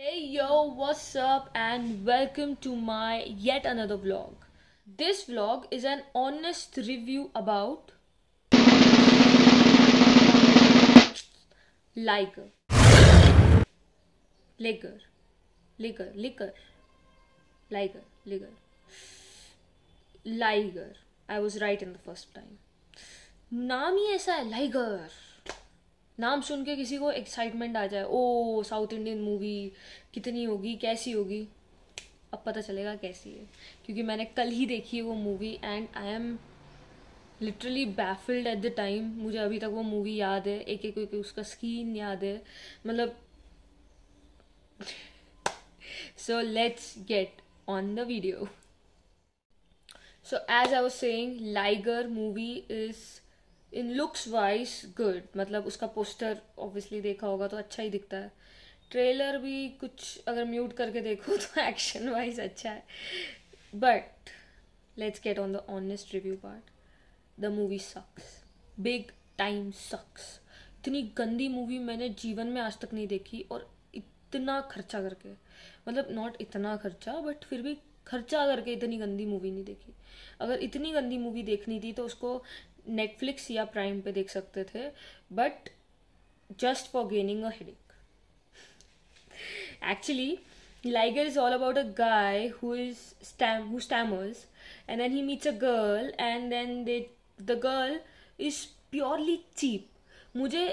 Hey yo, what's up, and welcome to my yet another vlog. This vlog is an honest review about liger, liger, liger, liger, liger, liger. I was right in the first time. nami is a liger नाम सुन के किसी को excitement आ जाए ओ south Indian movie कितनी होगी कैसी होगी अब पता चलेगा कैसी है क्योंकि मैंने कल ही देखी है वो movie and I am literally baffled at the time मुझे अभी तक वो मूवी याद है एक एक, एक उसका स्कीन याद है मतलब so let's get on the video so as I was saying Liger movie is in looks wise good मतलब उसका पोस्टर ऑब्वियसली देखा होगा तो अच्छा ही दिखता है ट्रेलर भी कुछ अगर म्यूट करके देखो तो एक्शन वाइज अच्छा है but let's get on the honest review part the movie sucks big time sucks इतनी गंदी मूवी मैंने जीवन में आज तक नहीं देखी और इतना खर्चा करके मतलब नॉट इतना खर्चा बट फिर भी खर्चा करके इतनी गंदी मूवी नहीं देखी अगर इतनी गंदी मूवी देखनी थी तो उसको नेटफ्लिक्स या प्राइम पे देख सकते थे but just for gaining a head actually Liger is all about a guy stam who stammers and then he meets a girl and then they the girl is purely cheap मुझे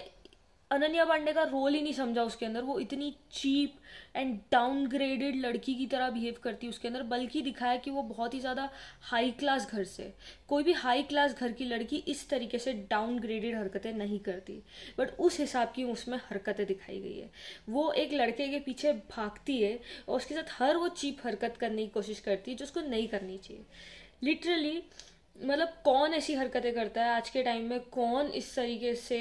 अनन्या पांडे का role ही नहीं समझा उसके अंदर वो इतनी cheap and downgraded लड़की की तरह बिहेव करती उसके अंदर बल्कि दिखाया कि वो बहुत ही ज़्यादा हाई क्लास घर से कोई भी हाई क्लास घर की लड़की इस तरीके से डाउनग्रेडेड हरकतें नहीं करती बट उस हिसाब की उसमें हरकतें दिखाई गई है वो एक लड़के के पीछे भागती है और उसके साथ हर वो चीप हरकत करने की कोशिश करती है जो उसको नहीं करनी चाहिए लिटरली मतलब कौन ऐसी हरकतें करता है आज के टाइम में कौन इस तरीके से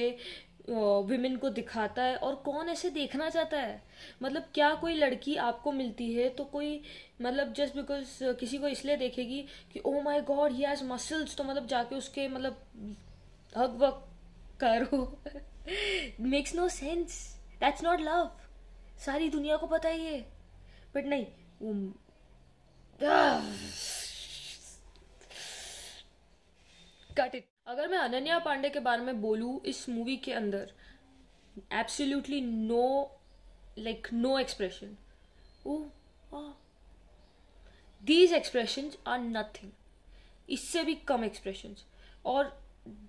वुमेन को दिखाता है और कौन ऐसे देखना चाहता है मतलब क्या कोई लड़की आपको मिलती है तो कोई मतलब जस्ट बिकॉज किसी को इसलिए देखेगी कि oh my god he has muscles तो मतलब जाके उसके मतलब हक वक करो makes no sense that's not love सारी दुनिया को पता ही है बट नहीं कट um, इट ah. अगर मैं अनन्या पांडे के बारे में बोलूँ इस मूवी के अंदर absolutely no like no expression oh these expression are nothing इससे भी कम एक्सप्रेशन और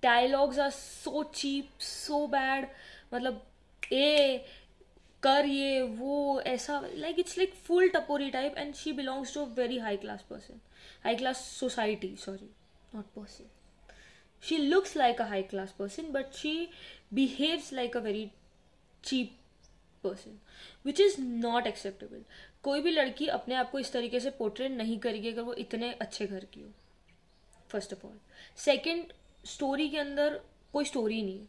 dialogues are so cheap so bad मतलब ए कर ये वो ऐसा like it's like full tapori type and she belongs to a very high class person high class society sorry not person she looks like a high class person but she behaves like a very cheap person which is not acceptable कोई भी लड़की अपने आप को इस तरीके से portrait नहीं करेगी अगर वो इतने अच्छे घर की हो first of all second story के अंदर कोई स्टोरी नहीं है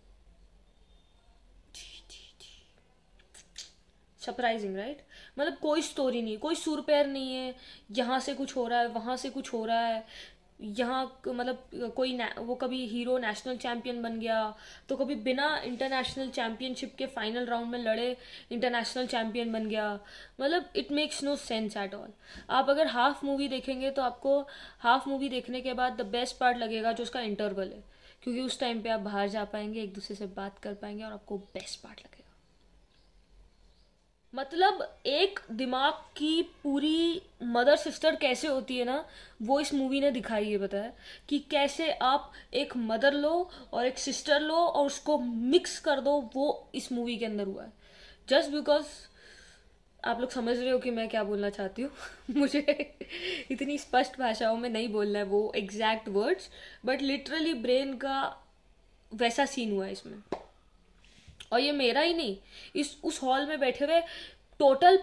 सरप्राइजिंग राइट right? मतलब कोई स्टोरी नहीं है कोई सुर पैर नहीं है यहाँ से कुछ हो रहा है वहाँ से कुछ हो रहा है यहाँ मतलब कोई वो कभी हीरो नेशनल चैम्पियन बन गया तो कभी बिना इंटरनेशनल चैम्पियनशिप के फाइनल राउंड में लड़े इंटरनेशनल चैम्पियन बन गया मतलब it makes no sense at all आप अगर हाफ मूवी देखेंगे तो आपको हाफ मूवी देखने के बाद द बेस्ट पार्ट लगेगा जो उसका इंटरवल है क्योंकि उस टाइम पे आप बाहर जा पाएंगे एक दूसरे से बात कर पाएंगे और आपको बेस्ट पार्ट लगेगा मतलब एक दिमाग की पूरी मदर सिस्टर कैसे होती है ना वो इस मूवी ने दिखाई है बताया कि कैसे आप एक मदर लो और एक सिस्टर लो और उसको मिक्स कर दो वो इस मूवी के अंदर हुआ है जस्ट बिकॉज आप लोग समझ रहे हो कि मैं क्या बोलना चाहती हूँ मुझे इतनी स्पष्ट भाषाओं में नहीं बोलना है वो exact words but literally brain का वैसा सीन हुआ है इसमें और ये मेरा ही नहीं इस उस हॉल में बैठे हुए टोटल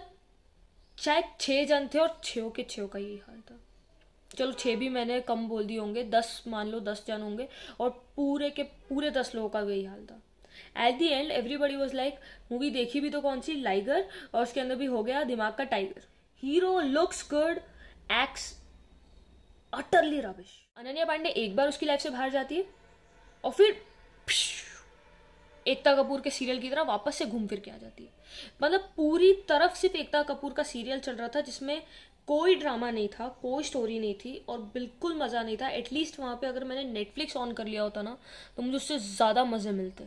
शायद छः जन थे और छः के छः का यही हाल था चलो छः भी मैंने कम बोल दिए होंगे दस मान लो दस जन होंगे और पूरे के पूरे दस लोगों का यही हाल था at the end everybody was like movie देखी भी तो कौन सी लाइगर और उसके अंदर भी हो गया दिमाग का Tiger hero looks good ex utterly rubbish Ananya Pandey एक बार उसकी लाइफ से बाहर जाती है और फिर एकता कपूर के सीरियल की तरह वापस से घूम फिर के आ जाती है मतलब पूरी तरफ सिर्फ एकता कपूर का सीरियल चल रहा था जिसमें कोई ड्रामा नहीं था कोई स्टोरी नहीं थी और बिल्कुल मज़ा नहीं था एटलीस्ट वहाँ पे अगर मैंने नेटफ्लिक्स ऑन कर लिया होता ना तो मुझे उससे ज़्यादा मज़े मिलते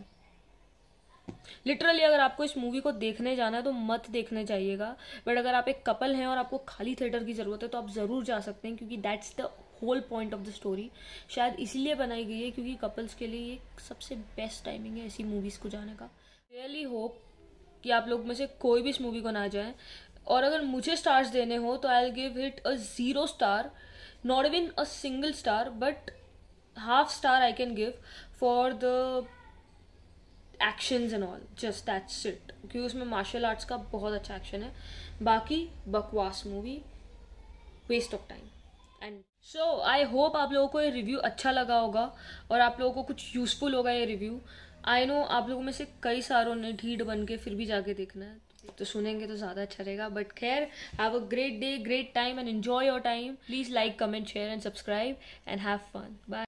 लिटरली अगर आपको इस मूवी को देखने जाना है तो मत देखने जाइएगा बट अगर आप एक कपल हैं और आपको खाली थिएटर की ज़रूरत है तो आप ज़रूर जा सकते हैं क्योंकि that's the whole point of the story शायद इसीलिए बनाई गई है क्योंकि कपल्स के लिए ये सबसे बेस्ट टाइमिंग है ऐसी मूवीज़ को जाने का रियली होप कि आप लोग में से कोई भी इस मूवी को ना जाए और अगर मुझे स्टार्स देने हो तो I give it a zero star not even a single star but half star I can give for the actions and all just that's it क्योंकि उसमें मार्शल आर्ट्स का बहुत अच्छा एक्शन है बाकी बकवास movie waste of time and so I hope आप लोगों को ये रिव्यू अच्छा लगा होगा और आप लोगों को कुछ यूज़फुल होगा ये रिव्यू आई नो आप लोगों में से कई सारों ने ढीड बन के फिर भी जाके देखना है तो सुनेंगे तो ज़्यादा अच्छा रहेगा बट खैर have a great day great time and enjoy your time please like comment share and subscribe and have fun bye